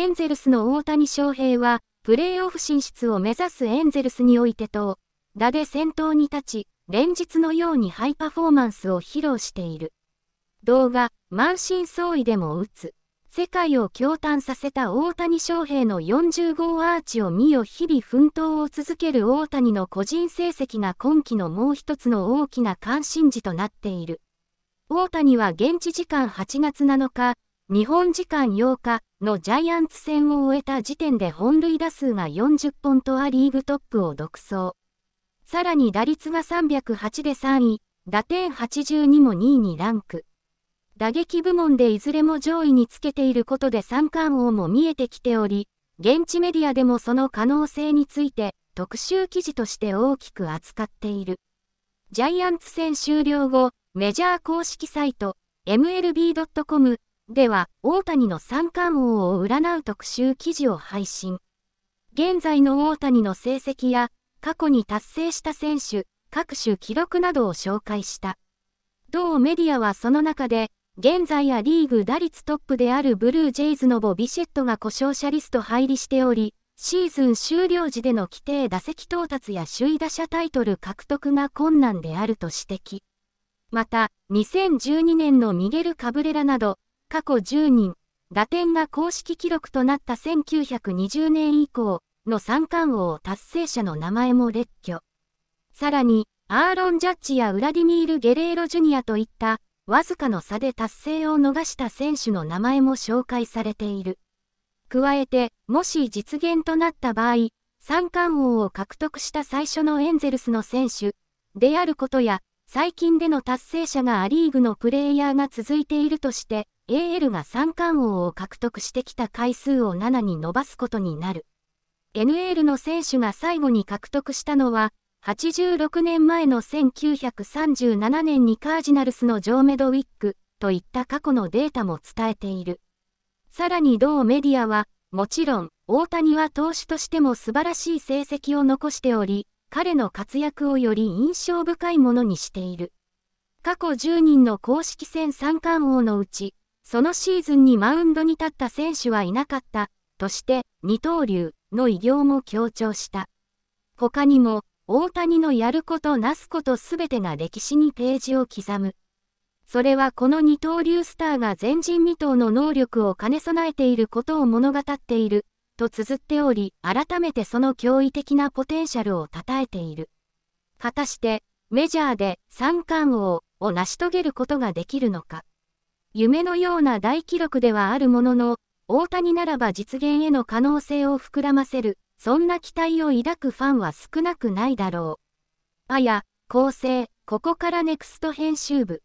エンゼルスの大谷翔平は、プレーオフ進出を目指すエンゼルスにおいてと、打で先頭に立ち、連日のようにハイパフォーマンスを披露している。動画、満身創痍でも打つ。世界を驚嘆させた大谷翔平の40号アーチを見よ日々奮闘を続ける大谷の個人成績が今季のもう一つの大きな関心事となっている。大谷は現地時間8月7日、日本時間8日のジャイアンツ戦を終えた時点で本塁打数が40本とア・リーグトップを独走。さらに打率が308で3位、打点82も2位にランク。打撃部門でいずれも上位につけていることで三冠王も見えてきており、現地メディアでもその可能性について特集記事として大きく扱っている。ジャイアンツ戦終了後、メジャー公式サイト MLB.com では、大谷の三冠王を占う特集記事を配信。現在の大谷の成績や、過去に達成した選手、各種記録などを紹介した。同メディアはその中で、現在やリーグ打率トップであるブルージェイズのボビシェットが故障者リスト入りしており、シーズン終了時での規定打席到達や首位打者タイトル獲得が困難であると指摘。また、2012年のミゲル・カブレラなど、過去10人、打点が公式記録となった1920年以降の三冠王達成者の名前も列挙。さらに、アーロン・ジャッジやウラディミール・ゲレーロ・ジュニアといった、わずかの差で達成を逃した選手の名前も紹介されている。加えて、もし実現となった場合、三冠王を獲得した最初のエンゼルスの選手であることや、最近での達成者がア・リーグのプレイヤーが続いているとして、AL が三冠王を獲得してきた回数を7に伸ばすことになる。NL の選手が最後に獲得したのは、86年前の1937年にカージナルスのジョー・メドウィックといった過去のデータも伝えている。さらに同メディアは、もちろん、大谷は投手としても素晴らしい成績を残しており、彼の活躍をより印象深いものにしている。過去10人の公式戦三冠王のうち、そのシーズンにマウンドに立った選手はいなかった、として二刀流の偉業も強調した。他にも、大谷のやることなすことすべてが歴史にページを刻む。それはこの二刀流スターが前人未到の能力を兼ね備えていることを物語っている、と綴っており、改めてその驚異的なポテンシャルを称えている。果たして、メジャーで三冠王を成し遂げることができるのか。夢のような大記録ではあるものの、大谷ならば実現への可能性を膨らませる、そんな期待を抱くファンは少なくないだろう。あや、構成、ここからネクスト編集部。